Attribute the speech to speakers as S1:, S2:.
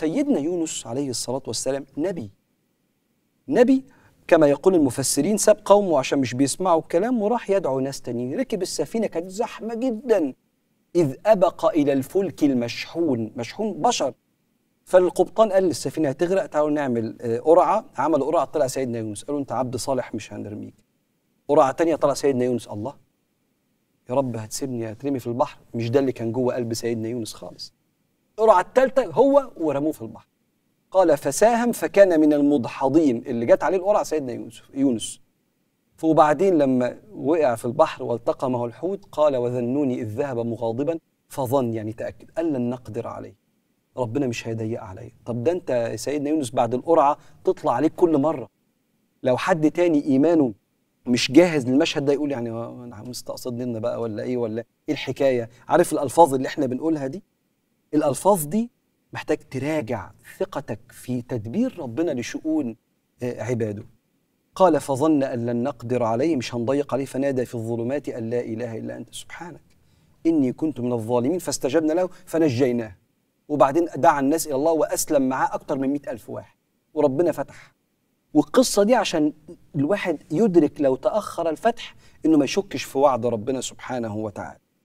S1: سيدنا يونس عليه الصلاة والسلام نبي نبي كما يقول المفسرين ساب قومه عشان مش بيسمعوا الكلام وراح يدعو ناس تانيين ركب السفينة كانت زحمة جدا إذ أبق إلى الفلك المشحون مشحون بشر فالقبطان قال للسفينة هتغرق تعالوا نعمل آه، قرعة عمل قرعة طلع سيدنا يونس قالوا أنت عبد صالح مش هنرميك قرعة تانية طلع سيدنا يونس الله يا رب هتسيبني هترمي في البحر مش ده اللي كان جوه قلب سيدنا يونس خالص القرعه الثالثه هو ورموه في البحر قال فساهم فكان من المدحضين اللي جت عليه القرعه سيدنا يوسف يونس وبعدين لما وقع في البحر والتقمه الحوت قال وذنوني اذ ذهب مغاضبا فظن يعني تاكد ان لن نقدر عليه ربنا مش هيضيق عليا طب ده انت سيدنا يونس بعد القرعه تطلع عليك كل مره لو حد تاني ايمانه مش جاهز للمشهد ده يقول يعني مستقصد بقى ولا ايه ولا ايه الحكايه عارف الالفاظ اللي احنا بنقولها دي الألفاظ دي محتاج تراجع ثقتك في تدبير ربنا لشؤون آه، عباده قال فظن أن لن نقدر عليه مش هنضيق عليه فنادى في الظلمات أن لا إله إلا أنت سبحانك إني كنت من الظالمين فاستجبنا له فنجيناه وبعدين دعا الناس إلى الله وأسلم معاه أكتر من مئة ألف واحد وربنا فتح والقصة دي عشان الواحد يدرك لو تأخر الفتح إنه ما يشكش في وعد ربنا سبحانه وتعالى